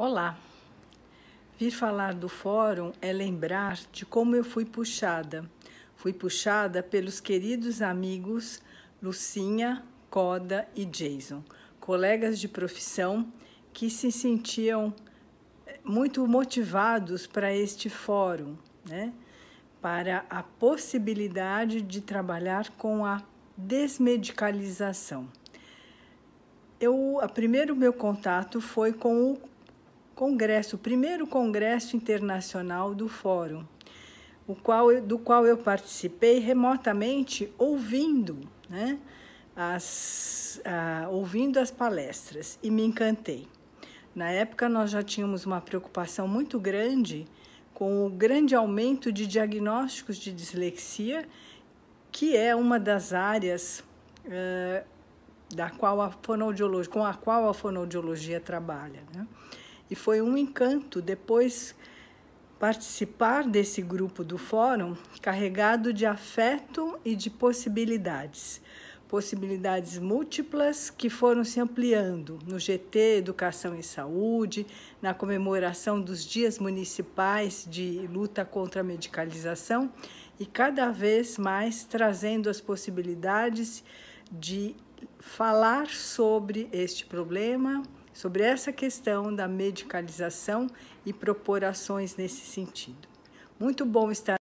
Olá! Vir falar do fórum é lembrar de como eu fui puxada. Fui puxada pelos queridos amigos Lucinha, Coda e Jason, colegas de profissão que se sentiam eh, muito motivados para este fórum, né? para a possibilidade de trabalhar com a desmedicalização. Eu, a primeiro meu contato foi com o congresso, o primeiro congresso internacional do Fórum, o qual do qual eu participei remotamente ouvindo, né, as, ouvindo as palestras e me encantei. Na época, nós já tínhamos uma preocupação muito grande com o grande aumento de diagnósticos de dislexia, que é uma das áreas uh, da qual a fonoaudiologia, com a qual a fonoaudiologia trabalha. Né? E foi um encanto depois participar desse grupo do fórum carregado de afeto e de possibilidades. Possibilidades múltiplas que foram se ampliando no GT Educação e Saúde, na comemoração dos dias municipais de luta contra a medicalização e cada vez mais trazendo as possibilidades de falar sobre este problema, sobre essa questão da medicalização e propor ações nesse sentido. Muito bom estar